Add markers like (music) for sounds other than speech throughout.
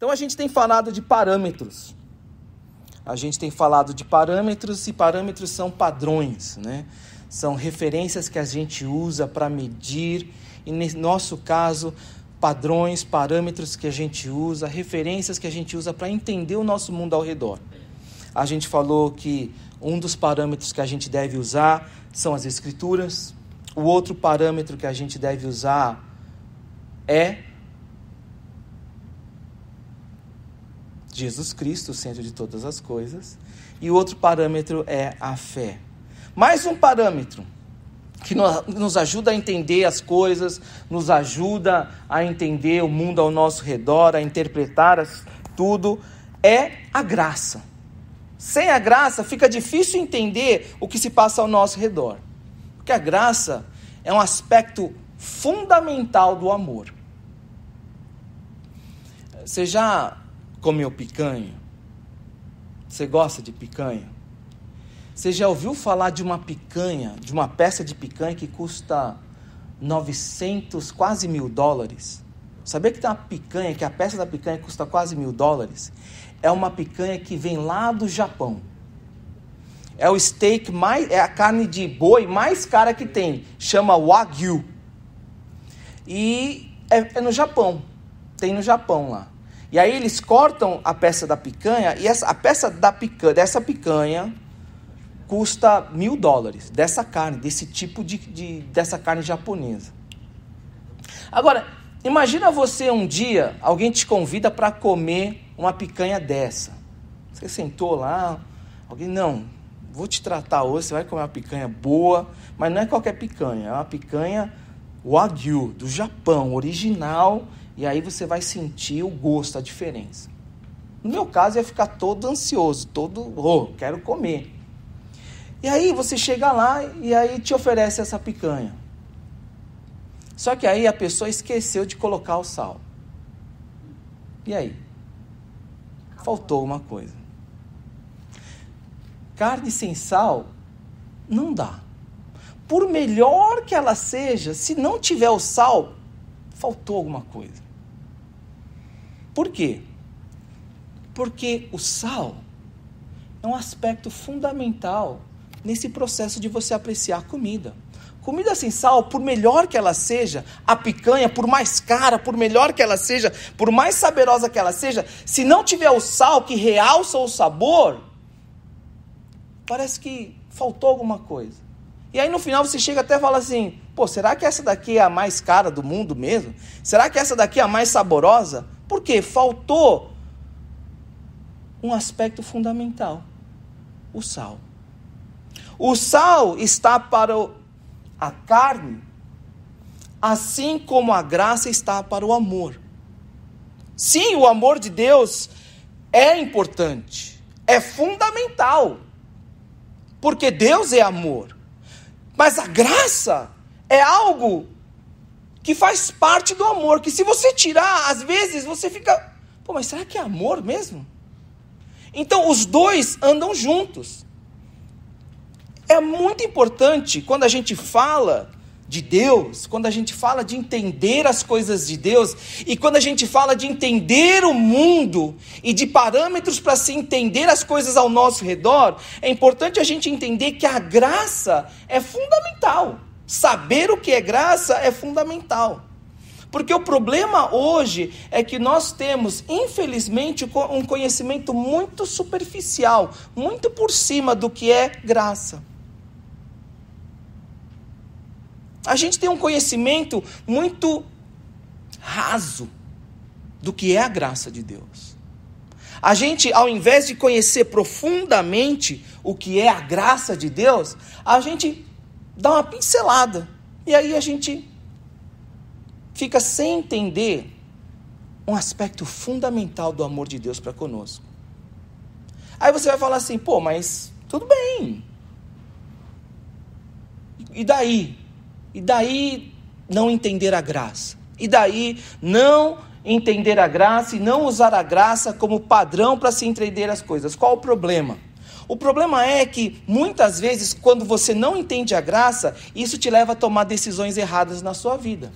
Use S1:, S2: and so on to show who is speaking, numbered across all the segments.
S1: Então a gente tem falado de parâmetros. A gente tem falado de parâmetros e parâmetros são padrões, né? São referências que a gente usa para medir e no nosso caso padrões, parâmetros que a gente usa, referências que a gente usa para entender o nosso mundo ao redor. A gente falou que um dos parâmetros que a gente deve usar são as escrituras. O outro parâmetro que a gente deve usar é Jesus Cristo, o centro de todas as coisas. E o outro parâmetro é a fé. Mais um parâmetro que nos ajuda a entender as coisas, nos ajuda a entender o mundo ao nosso redor, a interpretar tudo, é a graça. Sem a graça fica difícil entender o que se passa ao nosso redor. Porque a graça é um aspecto fundamental do amor. Você já comeu picanha? Você gosta de picanha? Você já ouviu falar de uma picanha, de uma peça de picanha que custa 900, quase mil dólares? Sabia que tem uma picanha, que a peça da picanha custa quase mil dólares? É uma picanha que vem lá do Japão. É o steak mais, é a carne de boi mais cara que tem. Chama Wagyu. E é, é no Japão. Tem no Japão lá. E aí eles cortam a peça da picanha e essa, a peça da picanha, dessa picanha custa mil dólares dessa carne, desse tipo de, de dessa carne japonesa. Agora imagina você um dia alguém te convida para comer uma picanha dessa. Você sentou lá, alguém não, vou te tratar hoje, você vai comer uma picanha boa, mas não é qualquer picanha, é uma picanha Wagyu do Japão, original e aí você vai sentir o gosto, a diferença. No meu caso, ia ficar todo ansioso, todo, oh, quero comer. E aí você chega lá e aí te oferece essa picanha. Só que aí a pessoa esqueceu de colocar o sal. E aí? Faltou uma coisa. Carne sem sal não dá. Por melhor que ela seja, se não tiver o sal, faltou alguma coisa. Por quê? Porque o sal é um aspecto fundamental nesse processo de você apreciar a comida. Comida sem sal, por melhor que ela seja, a picanha, por mais cara, por melhor que ela seja, por mais saborosa que ela seja, se não tiver o sal que realça o sabor, parece que faltou alguma coisa. E aí no final você chega até e fala assim: Pô, será que essa daqui é a mais cara do mundo mesmo? Será que essa daqui é a mais saborosa? Por quê? Faltou um aspecto fundamental: o sal. O sal está para a carne, assim como a graça está para o amor. Sim, o amor de Deus é importante, é fundamental, porque Deus é amor. Mas a graça é algo que faz parte do amor, que se você tirar, às vezes você fica, pô, mas será que é amor mesmo? Então os dois andam juntos. É muito importante quando a gente fala de Deus, quando a gente fala de entender as coisas de Deus e quando a gente fala de entender o mundo e de parâmetros para se entender as coisas ao nosso redor, é importante a gente entender que a graça é fundamental. Saber o que é graça é fundamental. Porque o problema hoje é que nós temos, infelizmente, um conhecimento muito superficial, muito por cima do que é graça. A gente tem um conhecimento muito raso do que é a graça de Deus. A gente, ao invés de conhecer profundamente o que é a graça de Deus, a gente dá uma pincelada. E aí a gente fica sem entender um aspecto fundamental do amor de Deus para conosco. Aí você vai falar assim, pô, mas tudo bem. E daí? E daí não entender a graça? E daí não entender a graça e não usar a graça como padrão para se entender as coisas? Qual o problema? O problema é que muitas vezes, quando você não entende a graça, isso te leva a tomar decisões erradas na sua vida.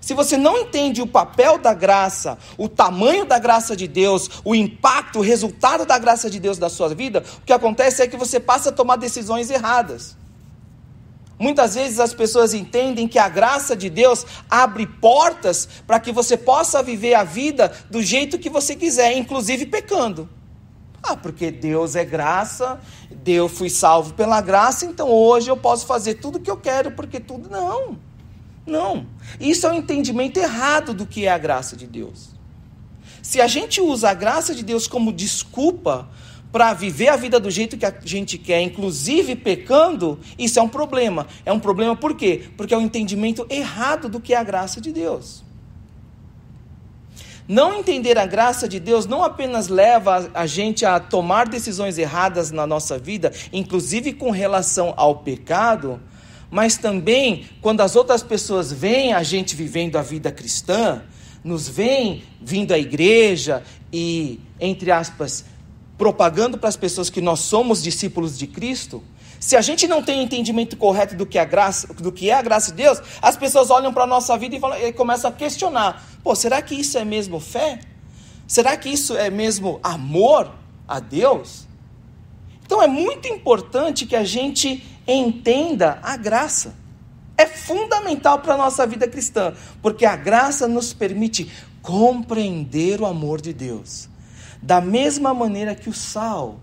S1: Se você não entende o papel da graça, o tamanho da graça de Deus, o impacto, o resultado da graça de Deus da sua vida, o que acontece é que você passa a tomar decisões erradas. Muitas vezes as pessoas entendem que a graça de Deus abre portas para que você possa viver a vida do jeito que você quiser, inclusive pecando. Ah, porque Deus é graça, eu fui salvo pela graça, então hoje eu posso fazer tudo o que eu quero, porque tudo. Não. Não. Isso é um entendimento errado do que é a graça de Deus. Se a gente usa a graça de Deus como desculpa para viver a vida do jeito que a gente quer, inclusive pecando, isso é um problema. É um problema por quê? Porque é o um entendimento errado do que é a graça de Deus. Não entender a graça de Deus não apenas leva a gente a tomar decisões erradas na nossa vida, inclusive com relação ao pecado, mas também quando as outras pessoas veem a gente vivendo a vida cristã, nos veem vindo à igreja e, entre aspas, propagando para as pessoas que nós somos discípulos de Cristo, se a gente não tem entendimento correto do que, a é graça, do que é a graça de Deus, as pessoas olham para a nossa vida e, falam, e começam a questionar: pô, será que isso é mesmo fé? Será que isso é mesmo amor a Deus? Então é muito importante que a gente entenda a graça. É fundamental para a nossa vida cristã, porque a graça nos permite compreender o amor de Deus. Da mesma maneira que o sal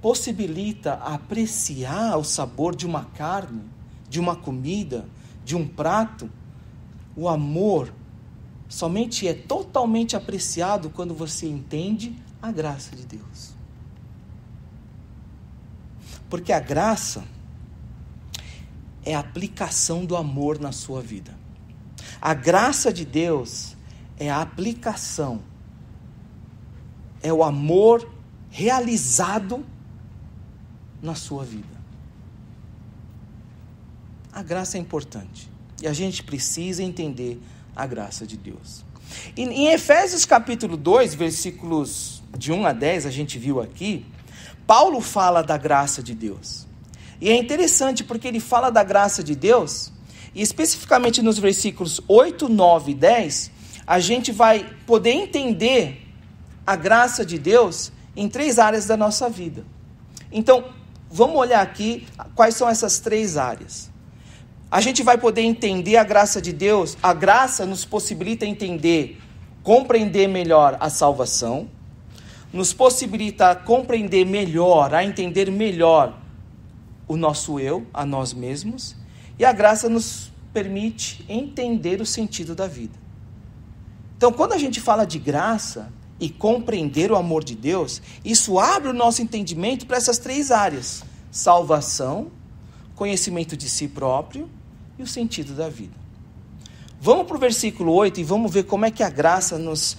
S1: possibilita apreciar o sabor de uma carne, de uma comida, de um prato. O amor somente é totalmente apreciado quando você entende a graça de Deus. Porque a graça é a aplicação do amor na sua vida. A graça de Deus é a aplicação, é o amor realizado na sua vida. A graça é importante e a gente precisa entender a graça de Deus. E, em Efésios capítulo 2, versículos de 1 a 10, a gente viu aqui, Paulo fala da graça de Deus. E é interessante porque ele fala da graça de Deus, e especificamente nos versículos 8, 9 e 10, a gente vai poder entender a graça de Deus em três áreas da nossa vida. Então, vamos olhar aqui quais são essas três áreas. A gente vai poder entender a graça de Deus. A graça nos possibilita entender, compreender melhor a salvação, nos possibilita compreender melhor, a entender melhor o nosso eu, a nós mesmos, e a graça nos permite entender o sentido da vida. Então, quando a gente fala de graça, e compreender o amor de Deus, isso abre o nosso entendimento para essas três áreas: salvação, conhecimento de si próprio e o sentido da vida. Vamos para o versículo 8 e vamos ver como é que a graça nos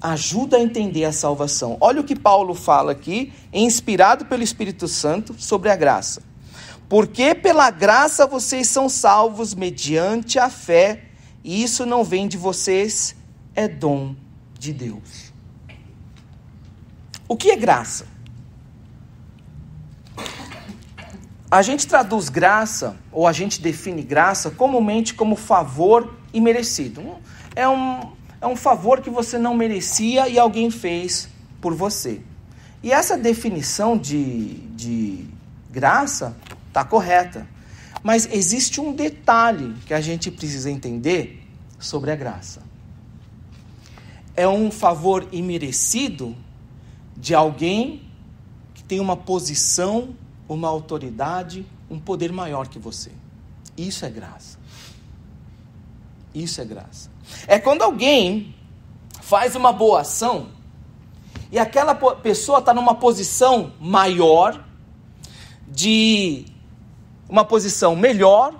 S1: ajuda a entender a salvação. Olha o que Paulo fala aqui, inspirado pelo Espírito Santo, sobre a graça. Porque pela graça vocês são salvos mediante a fé, e isso não vem de vocês, é dom de Deus. O que é graça? A gente traduz graça, ou a gente define graça, comumente como favor imerecido. É um, é um favor que você não merecia e alguém fez por você. E essa definição de, de graça está correta. Mas existe um detalhe que a gente precisa entender sobre a graça. É um favor imerecido de alguém que tem uma posição, uma autoridade, um poder maior que você. Isso é graça. Isso é graça. É quando alguém faz uma boa ação e aquela pessoa está numa posição maior, de uma posição melhor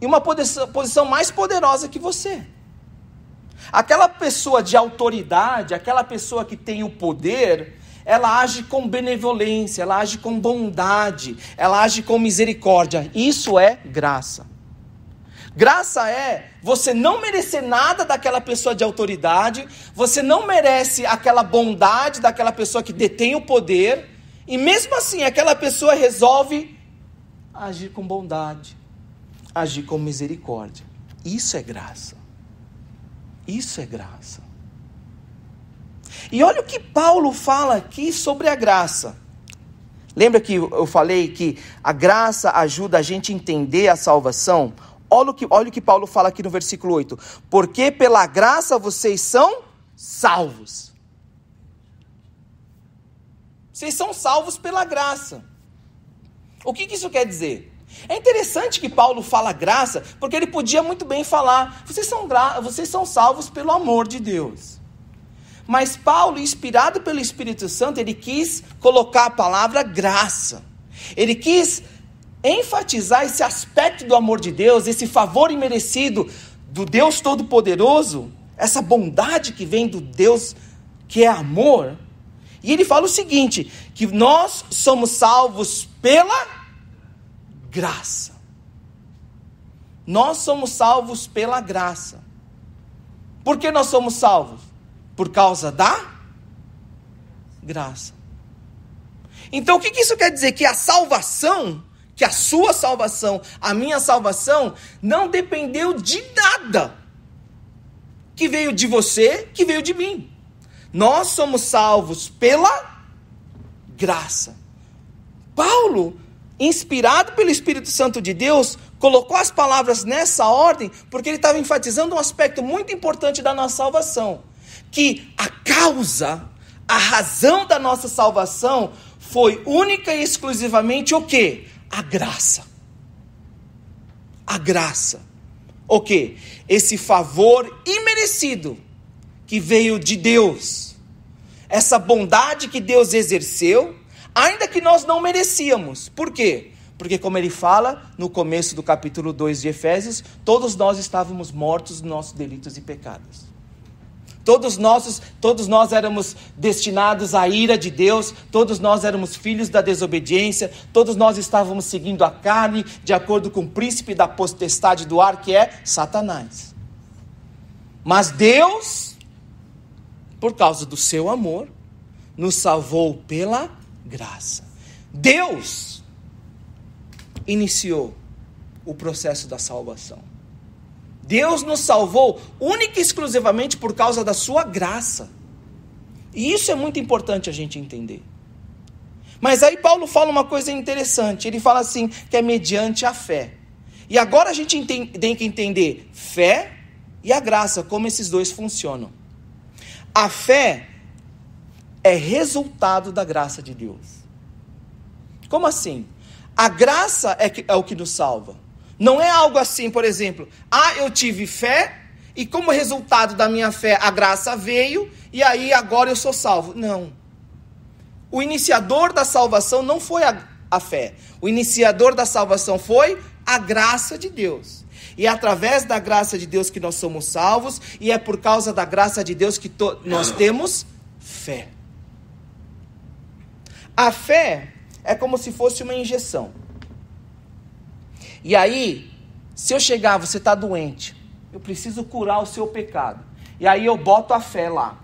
S1: e uma posição mais poderosa que você. Aquela pessoa de autoridade, aquela pessoa que tem o poder, ela age com benevolência, ela age com bondade, ela age com misericórdia. Isso é graça. Graça é você não merecer nada daquela pessoa de autoridade, você não merece aquela bondade daquela pessoa que detém o poder, e mesmo assim aquela pessoa resolve agir com bondade, agir com misericórdia. Isso é graça. Isso é graça. E olha o que Paulo fala aqui sobre a graça. Lembra que eu falei que a graça ajuda a gente a entender a salvação? Olha o que, olha o que Paulo fala aqui no versículo 8: Porque pela graça vocês são salvos. Vocês são salvos pela graça. O que, que isso quer dizer? É interessante que Paulo fala graça, porque ele podia muito bem falar: vocês são, vocês são salvos pelo amor de Deus. Mas Paulo, inspirado pelo Espírito Santo, ele quis colocar a palavra graça. Ele quis enfatizar esse aspecto do amor de Deus, esse favor imerecido do Deus Todo-Poderoso, essa bondade que vem do Deus que é amor. E ele fala o seguinte: que nós somos salvos pela graça. Nós somos salvos pela graça. Por que nós somos salvos? Por causa da graça. Então o que, que isso quer dizer? Que a salvação, que a sua salvação, a minha salvação, não dependeu de nada que veio de você, que veio de mim. Nós somos salvos pela graça. Paulo inspirado pelo Espírito Santo de Deus, colocou as palavras nessa ordem, porque ele estava enfatizando um aspecto muito importante da nossa salvação: que a causa, a razão da nossa salvação foi única e exclusivamente o que A graça. A graça. O que Esse favor imerecido que veio de Deus. Essa bondade que Deus exerceu ainda que nós não merecíamos. Por quê? Porque, como ele fala no começo do capítulo 2 de Efésios, todos nós estávamos mortos nos nossos delitos e pecados. Todos nós, todos nós éramos destinados à ira de Deus, todos nós éramos filhos da desobediência, todos nós estávamos seguindo a carne, de acordo com o príncipe da potestade do ar, que é Satanás. Mas Deus, por causa do seu amor, nos salvou pela graça. Deus iniciou o processo da salvação. Deus nos salvou única e exclusivamente por causa da sua graça. E isso é muito importante a gente entender. Mas aí Paulo fala uma coisa interessante. Ele fala assim: que é mediante a fé. E agora a gente tem que entender fé e a graça, como esses dois funcionam. A fé é resultado da graça de Deus. Como assim? A graça é, que, é o que nos salva. Não é algo assim, por exemplo, ah, eu tive fé e como resultado da minha fé a graça veio e aí agora eu sou salvo. Não. O iniciador da salvação não foi a, a fé. O iniciador da salvação foi a graça de Deus. E é através da graça de Deus que nós somos salvos, e é por causa da graça de Deus que nós temos fé. A fé é como se fosse uma injeção. E aí, se eu chegar, você está doente, eu preciso curar o seu pecado. E aí eu boto a fé lá.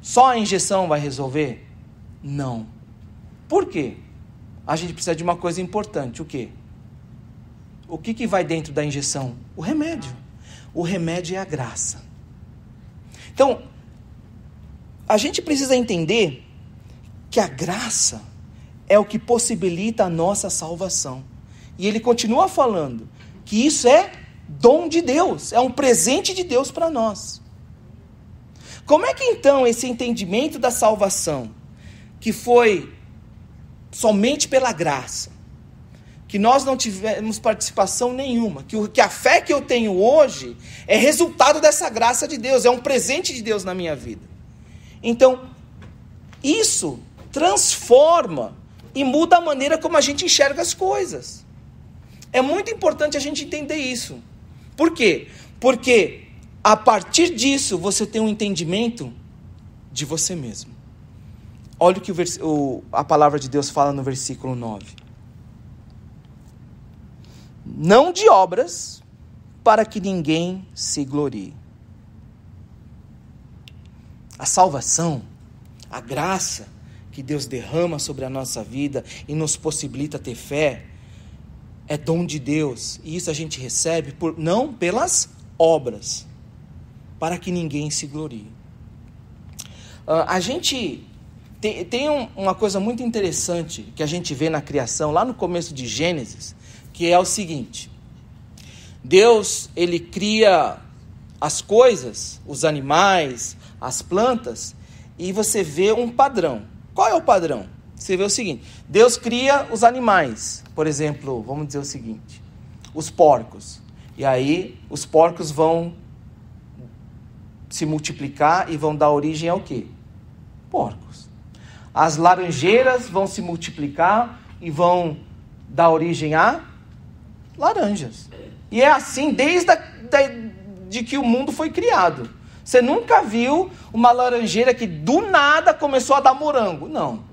S1: Só a injeção vai resolver? Não. Por quê? A gente precisa de uma coisa importante, o quê? O que, que vai dentro da injeção? O remédio. O remédio é a graça. Então, a gente precisa entender que a graça é o que possibilita a nossa salvação. E ele continua falando que isso é dom de Deus, é um presente de Deus para nós. Como é que então esse entendimento da salvação, que foi somente pela graça, que nós não tivemos participação nenhuma, que, o, que a fé que eu tenho hoje é resultado dessa graça de Deus, é um presente de Deus na minha vida. Então, isso transforma e muda a maneira como a gente enxerga as coisas. É muito importante a gente entender isso. Por quê? Porque a partir disso você tem um entendimento de você mesmo. Olha o que o vers... o... a palavra de Deus fala no versículo 9. Não de obras, para que ninguém se glorie a salvação, a graça que Deus derrama sobre a nossa vida e nos possibilita ter fé, é dom de Deus. E isso a gente recebe por, não pelas obras, para que ninguém se glorie. Uh, a gente tem, tem um, uma coisa muito interessante que a gente vê na criação, lá no começo de Gênesis, que é o seguinte: Deus ele cria as coisas, os animais, as plantas e você vê um padrão. Qual é o padrão? Você vê o seguinte: Deus cria os animais, por exemplo, vamos dizer o seguinte, os porcos. E aí os porcos vão se multiplicar e vão dar origem ao quê? Porcos. As laranjeiras vão se multiplicar e vão dar origem a laranjas. E é assim desde a, de, de que o mundo foi criado. Você nunca viu uma laranjeira que do nada começou a dar morango. Não.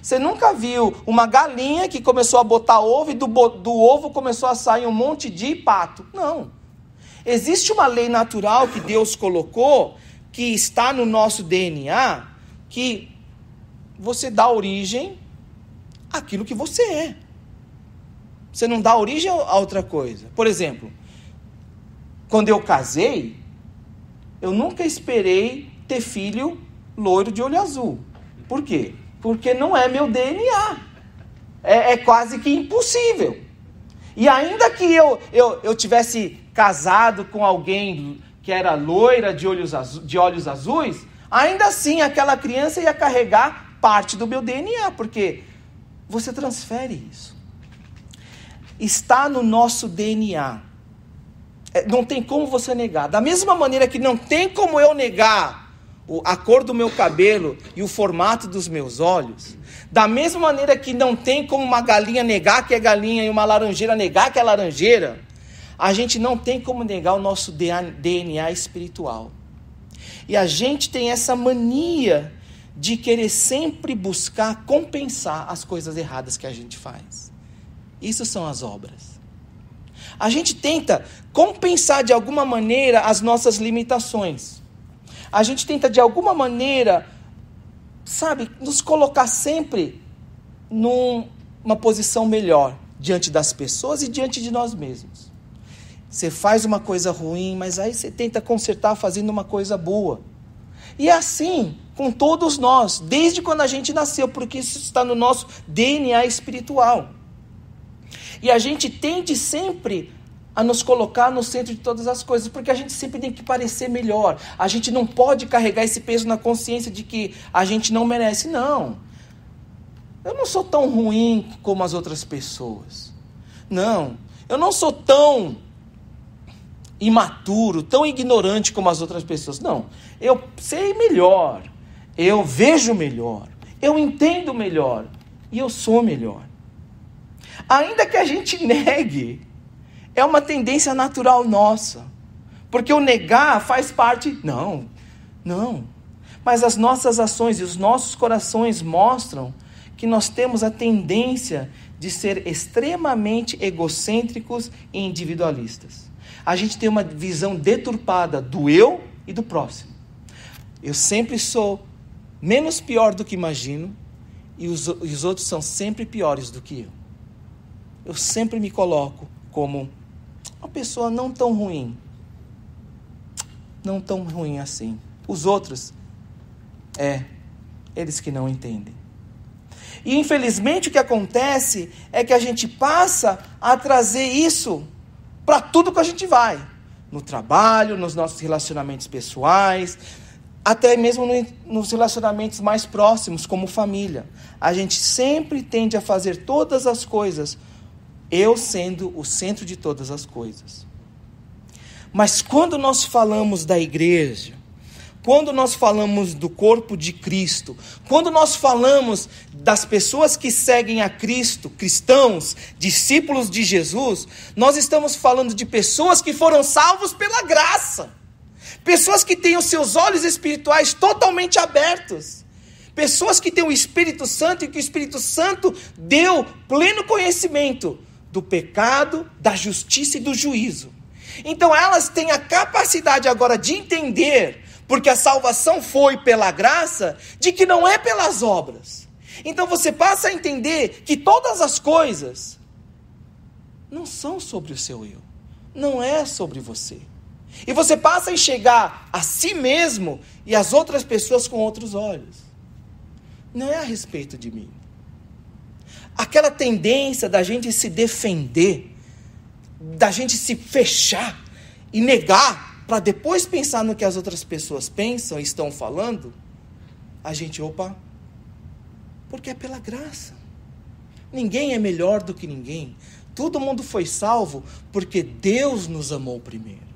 S1: Você nunca viu uma galinha que começou a botar ovo e do, do ovo começou a sair um monte de pato. Não. Existe uma lei natural que Deus colocou, que está no nosso DNA, que você dá origem àquilo que você é. Você não dá origem a outra coisa. Por exemplo, quando eu casei, eu nunca esperei ter filho loiro de olho azul. Por quê? Porque não é meu DNA. É, é quase que impossível. E ainda que eu, eu, eu tivesse casado com alguém que era loira de olhos, azu, de olhos azuis, ainda assim aquela criança ia carregar parte do meu DNA, porque você transfere isso. Está no nosso DNA. É, não tem como você negar. Da mesma maneira que não tem como eu negar a cor do meu cabelo e o formato dos meus olhos, da mesma maneira que não tem como uma galinha negar que é galinha e uma laranjeira negar que é laranjeira, a gente não tem como negar o nosso DNA espiritual. E a gente tem essa mania de querer sempre buscar compensar as coisas erradas que a gente faz. Isso são as obras. A gente tenta compensar de alguma maneira as nossas limitações. A gente tenta de alguma maneira, sabe, nos colocar sempre numa posição melhor diante das pessoas e diante de nós mesmos. Você faz uma coisa ruim, mas aí você tenta consertar fazendo uma coisa boa. E é assim com todos nós, desde quando a gente nasceu, porque isso está no nosso DNA espiritual. E a gente tende sempre a nos colocar no centro de todas as coisas, porque a gente sempre tem que parecer melhor. A gente não pode carregar esse peso na consciência de que a gente não merece, não. Eu não sou tão ruim como as outras pessoas. Não, eu não sou tão imaturo, tão ignorante como as outras pessoas. Não, eu sei melhor. Eu vejo melhor. Eu entendo melhor e eu sou melhor. Ainda que a gente (laughs) negue é uma tendência natural nossa. Porque o negar faz parte. Não, não. Mas as nossas ações e os nossos corações mostram que nós temos a tendência de ser extremamente egocêntricos e individualistas. A gente tem uma visão deturpada do eu e do próximo. Eu sempre sou menos pior do que imagino e os, os outros são sempre piores do que eu. Eu sempre me coloco como uma pessoa não tão ruim. Não tão ruim assim. Os outros, é, eles que não entendem. E infelizmente o que acontece é que a gente passa a trazer isso para tudo que a gente vai. No trabalho, nos nossos relacionamentos pessoais, até mesmo no, nos relacionamentos mais próximos, como família. A gente sempre tende a fazer todas as coisas eu sendo o centro de todas as coisas. Mas quando nós falamos da igreja, quando nós falamos do corpo de Cristo, quando nós falamos das pessoas que seguem a Cristo, cristãos, discípulos de Jesus, nós estamos falando de pessoas que foram salvos pela graça, pessoas que têm os seus olhos espirituais totalmente abertos, pessoas que têm o Espírito Santo e que o Espírito Santo deu pleno conhecimento do pecado, da justiça e do juízo. Então elas têm a capacidade agora de entender, porque a salvação foi pela graça, de que não é pelas obras. Então você passa a entender que todas as coisas não são sobre o seu eu, não é sobre você. E você passa a enxergar a si mesmo e as outras pessoas com outros olhos. Não é a respeito de mim aquela tendência da gente se defender, da gente se fechar e negar para depois pensar no que as outras pessoas pensam e estão falando, a gente, opa, porque é pela graça. Ninguém é melhor do que ninguém. Todo mundo foi salvo porque Deus nos amou primeiro.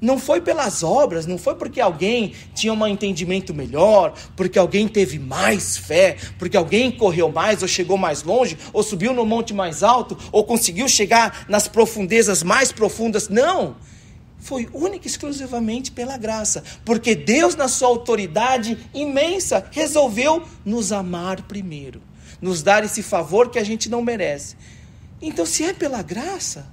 S1: Não foi pelas obras, não foi porque alguém tinha um entendimento melhor, porque alguém teve mais fé, porque alguém correu mais ou chegou mais longe, ou subiu no monte mais alto, ou conseguiu chegar nas profundezas mais profundas. Não! Foi única e exclusivamente pela graça, porque Deus, na sua autoridade imensa, resolveu nos amar primeiro, nos dar esse favor que a gente não merece. Então, se é pela graça,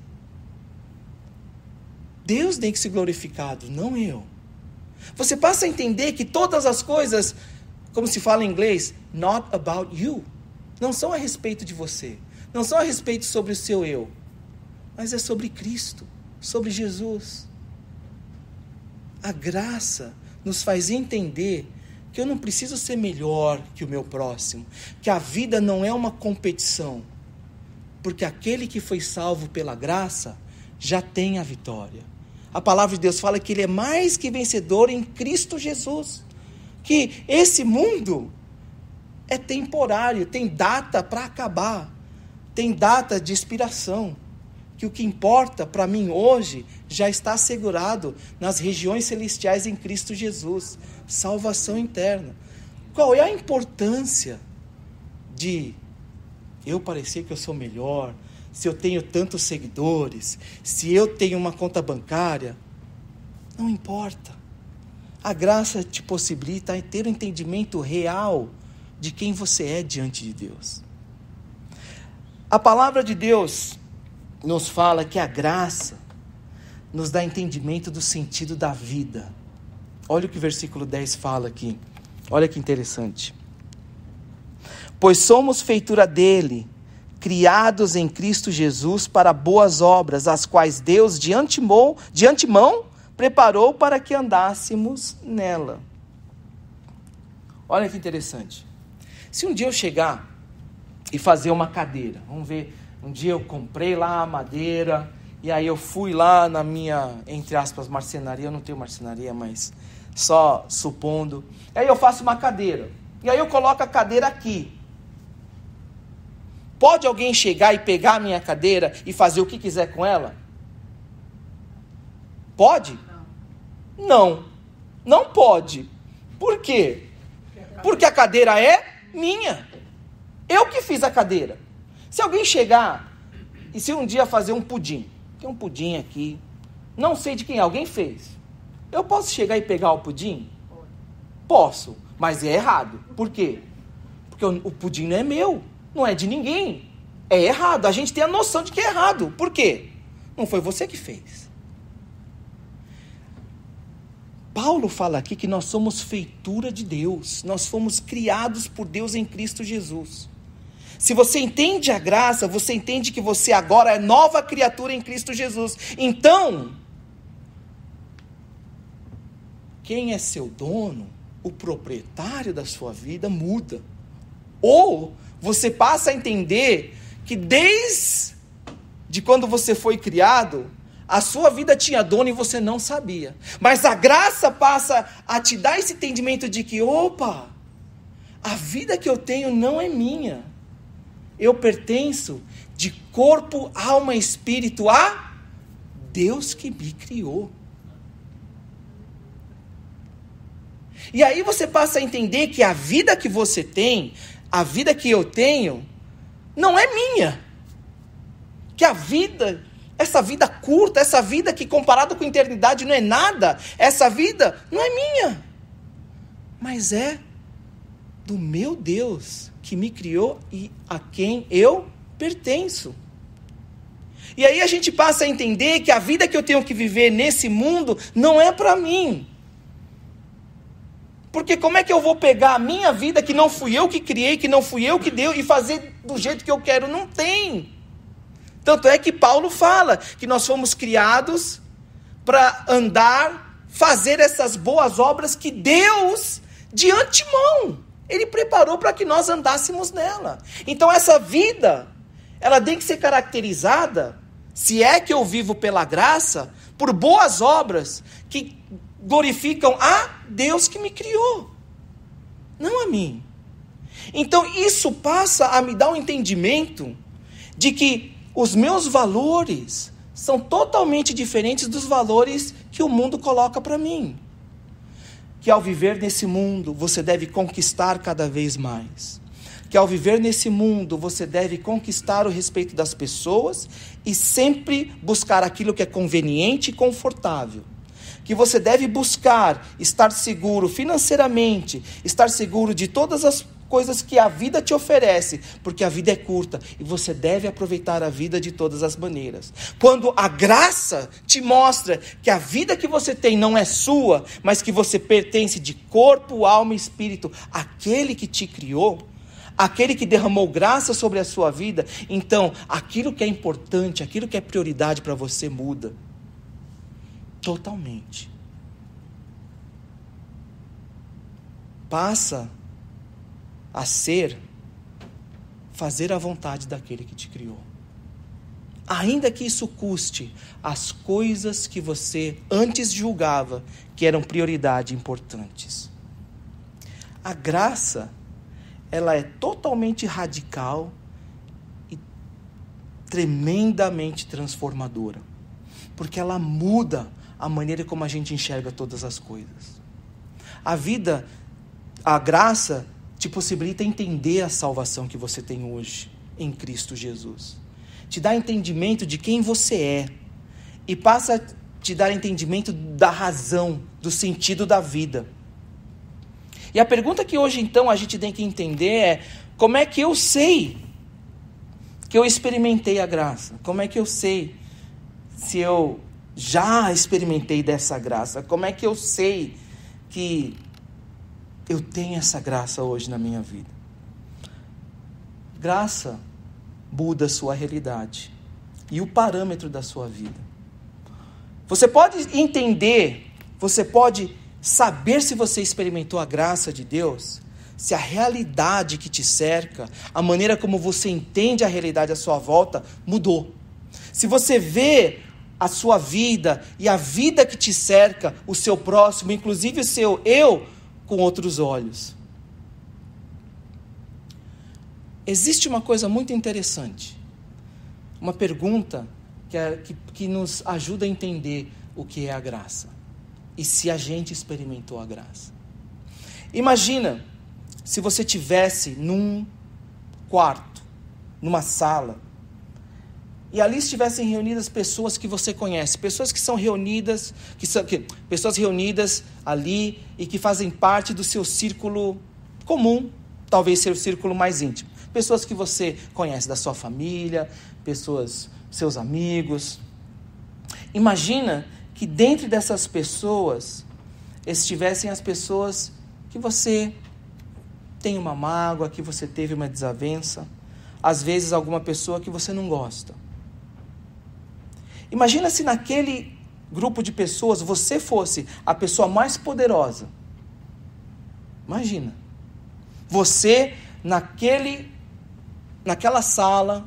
S1: Deus tem que ser glorificado, não eu. Você passa a entender que todas as coisas, como se fala em inglês, not about you, não são a respeito de você, não são a respeito sobre o seu eu, mas é sobre Cristo, sobre Jesus. A graça nos faz entender que eu não preciso ser melhor que o meu próximo, que a vida não é uma competição, porque aquele que foi salvo pela graça já tem a vitória a palavra de Deus fala que ele é mais que vencedor em Cristo Jesus. Que esse mundo é temporário, tem data para acabar, tem data de expiração. Que o que importa para mim hoje já está assegurado nas regiões celestiais em Cristo Jesus salvação interna. Qual é a importância de eu parecer que eu sou melhor, se eu tenho tantos seguidores, se eu tenho uma conta bancária. Não importa. A graça te possibilita é ter o um entendimento real de quem você é diante de Deus. A palavra de Deus nos fala que a graça nos dá entendimento do sentido da vida. Olha o que o versículo 10 fala aqui. Olha que interessante. Pois somos feitura dele criados em Cristo Jesus para boas obras, as quais Deus de antemão, de antemão preparou para que andássemos nela. Olha que interessante. Se um dia eu chegar e fazer uma cadeira, vamos ver, um dia eu comprei lá a madeira e aí eu fui lá na minha, entre aspas, marcenaria, eu não tenho marcenaria, mas só supondo. Aí eu faço uma cadeira. E aí eu coloco a cadeira aqui. Pode alguém chegar e pegar a minha cadeira e fazer o que quiser com ela? Pode? Não. Não pode. Por quê? Porque a cadeira é minha. Eu que fiz a cadeira. Se alguém chegar e se um dia fazer um pudim, tem um pudim aqui, não sei de quem alguém fez. Eu posso chegar e pegar o pudim? Posso, mas é errado. Por quê? Porque o pudim não é meu não é de ninguém. É errado. A gente tem a noção de que é errado. Por quê? Não foi você que fez. Paulo fala aqui que nós somos feitura de Deus, nós fomos criados por Deus em Cristo Jesus. Se você entende a graça, você entende que você agora é nova criatura em Cristo Jesus. Então, quem é seu dono, o proprietário da sua vida, muda. Ou você passa a entender que desde de quando você foi criado, a sua vida tinha dono e você não sabia. Mas a graça passa a te dar esse entendimento de que, opa, a vida que eu tenho não é minha. Eu pertenço de corpo, alma e espírito a Deus que me criou. E aí você passa a entender que a vida que você tem a vida que eu tenho não é minha. Que a vida, essa vida curta, essa vida que comparada com a eternidade não é nada, essa vida não é minha. Mas é do meu Deus que me criou e a quem eu pertenço. E aí a gente passa a entender que a vida que eu tenho que viver nesse mundo não é para mim. Porque como é que eu vou pegar a minha vida que não fui eu que criei, que não fui eu que deu e fazer do jeito que eu quero? Não tem. Tanto é que Paulo fala que nós fomos criados para andar, fazer essas boas obras que Deus de antemão ele preparou para que nós andássemos nela. Então essa vida, ela tem que ser caracterizada, se é que eu vivo pela graça, por boas obras que glorificam a Deus que me criou, não a mim. Então isso passa a me dar um entendimento de que os meus valores são totalmente diferentes dos valores que o mundo coloca para mim. Que ao viver nesse mundo você deve conquistar cada vez mais. Que ao viver nesse mundo você deve conquistar o respeito das pessoas e sempre buscar aquilo que é conveniente e confortável que você deve buscar estar seguro financeiramente, estar seguro de todas as coisas que a vida te oferece, porque a vida é curta e você deve aproveitar a vida de todas as maneiras. Quando a graça te mostra que a vida que você tem não é sua, mas que você pertence de corpo, alma e espírito àquele que te criou, aquele que derramou graça sobre a sua vida, então aquilo que é importante, aquilo que é prioridade para você muda totalmente. Passa a ser fazer a vontade daquele que te criou. Ainda que isso custe as coisas que você antes julgava que eram prioridade importantes. A graça, ela é totalmente radical e tremendamente transformadora, porque ela muda a maneira como a gente enxerga todas as coisas. A vida, a graça, te possibilita entender a salvação que você tem hoje em Cristo Jesus. Te dá entendimento de quem você é e passa a te dar entendimento da razão, do sentido da vida. E a pergunta que hoje então a gente tem que entender é: como é que eu sei que eu experimentei a graça? Como é que eu sei se eu já experimentei dessa graça? Como é que eu sei que eu tenho essa graça hoje na minha vida? Graça muda a sua realidade e o parâmetro da sua vida. Você pode entender, você pode saber se você experimentou a graça de Deus, se a realidade que te cerca, a maneira como você entende a realidade à sua volta mudou. Se você vê a sua vida e a vida que te cerca, o seu próximo, inclusive o seu eu, com outros olhos. Existe uma coisa muito interessante, uma pergunta que, é, que, que nos ajuda a entender o que é a graça e se a gente experimentou a graça. Imagina se você tivesse num quarto, numa sala, e ali estivessem reunidas pessoas que você conhece, pessoas que são reunidas, que são que, pessoas reunidas ali e que fazem parte do seu círculo comum, talvez seu círculo mais íntimo. Pessoas que você conhece da sua família, pessoas, seus amigos. Imagina que dentro dessas pessoas estivessem as pessoas que você tem uma mágoa, que você teve uma desavença, às vezes alguma pessoa que você não gosta. Imagina se naquele grupo de pessoas você fosse a pessoa mais poderosa. Imagina. Você naquele naquela sala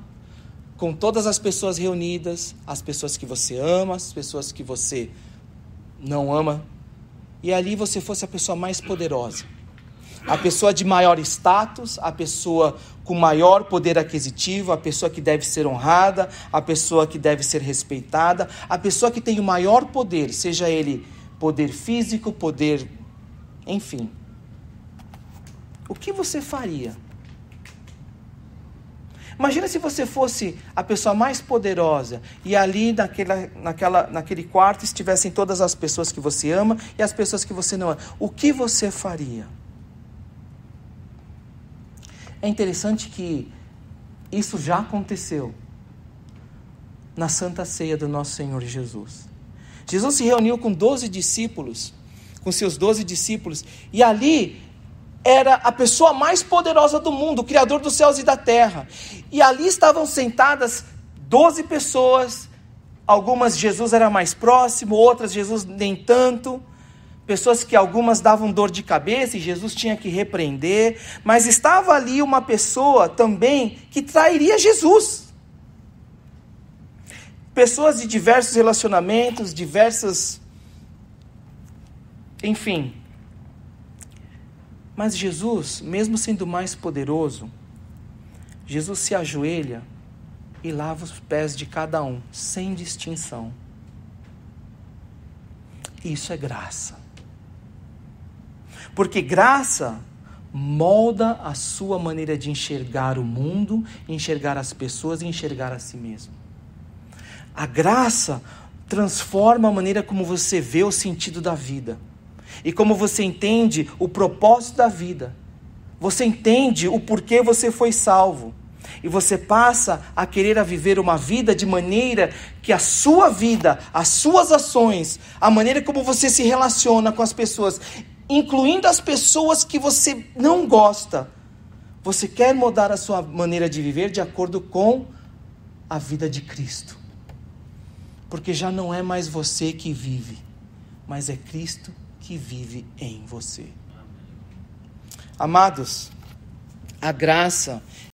S1: com todas as pessoas reunidas, as pessoas que você ama, as pessoas que você não ama, e ali você fosse a pessoa mais poderosa a pessoa de maior status, a pessoa com maior poder aquisitivo, a pessoa que deve ser honrada, a pessoa que deve ser respeitada, a pessoa que tem o maior poder, seja ele poder físico, poder. enfim. O que você faria? Imagina se você fosse a pessoa mais poderosa e ali naquela, naquela, naquele quarto estivessem todas as pessoas que você ama e as pessoas que você não ama. O que você faria? É interessante que isso já aconteceu na Santa Ceia do nosso Senhor Jesus. Jesus se reuniu com doze discípulos, com seus doze discípulos, e ali era a pessoa mais poderosa do mundo, o Criador dos céus e da terra. E ali estavam sentadas doze pessoas, algumas Jesus era mais próximo, outras Jesus nem tanto pessoas que algumas davam dor de cabeça e Jesus tinha que repreender, mas estava ali uma pessoa também que trairia Jesus. Pessoas de diversos relacionamentos, diversas. Enfim. Mas Jesus, mesmo sendo mais poderoso, Jesus se ajoelha e lava os pés de cada um, sem distinção. Isso é graça. Porque graça molda a sua maneira de enxergar o mundo, enxergar as pessoas e enxergar a si mesmo. A graça transforma a maneira como você vê o sentido da vida e como você entende o propósito da vida. Você entende o porquê você foi salvo e você passa a querer a viver uma vida de maneira que a sua vida, as suas ações, a maneira como você se relaciona com as pessoas incluindo as pessoas que você não gosta. Você quer mudar a sua maneira de viver de acordo com a vida de Cristo. Porque já não é mais você que vive, mas é Cristo que vive em você. Amados, a graça